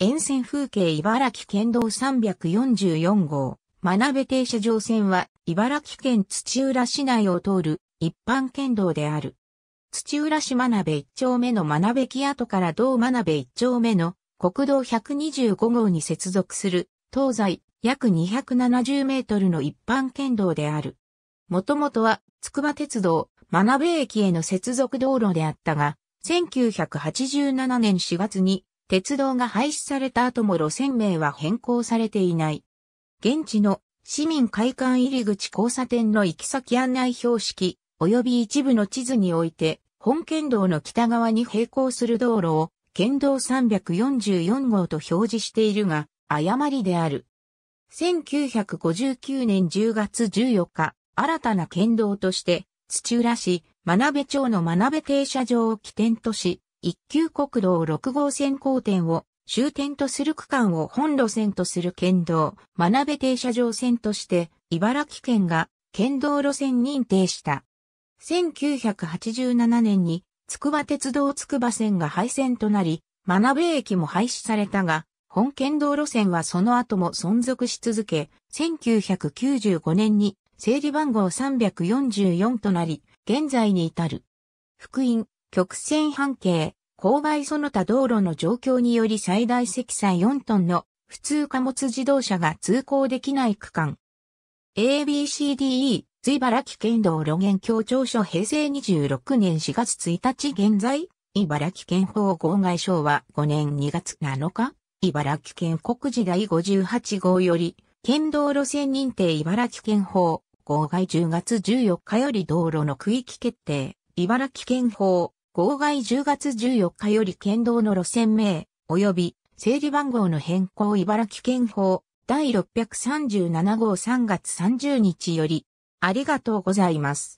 沿線風景茨城県道344号、学べ停車場線は、茨城県土浦市内を通る一般県道である。土浦市学べ一丁目の学べ木跡から道学べ一丁目の国道125号に接続する東西約270メートルの一般県道である。もともとは筑波鉄道学べ駅への接続道路であったが、1987年4月に鉄道が廃止された後も路線名は変更されていない。現地の市民会館入口交差点の行き先案内標識、及び一部の地図において、本県道の北側に並行する道路を、県道344号と表示しているが、誤りである。1959年10月14日、新たな県道として、土浦市、真鍋町の真鍋停車場を起点とし、一級国道6号線交点を終点とする区間を本路線とする県道、学べ停車場線として、茨城県が県道路線認定した。1987年に、筑波鉄道筑波線が廃線となり、学べ駅も廃止されたが、本県道路線はその後も存続し続け、1995年に整理番号344となり、現在に至る。福音、曲線半径、勾配その他道路の状況により最大積載4トンの普通貨物自動車が通行できない区間。ABCDE、茨城県道路現協調所平成26年4月1日現在、茨城県法号外省は5年2月7日、茨城県国時代58号より、県道路線認定茨城県法号外10月14日より道路の区域決定、茨城県法号外10月14日より県道の路線名、及び整理番号の変更茨城県法第637号3月30日より、ありがとうございます。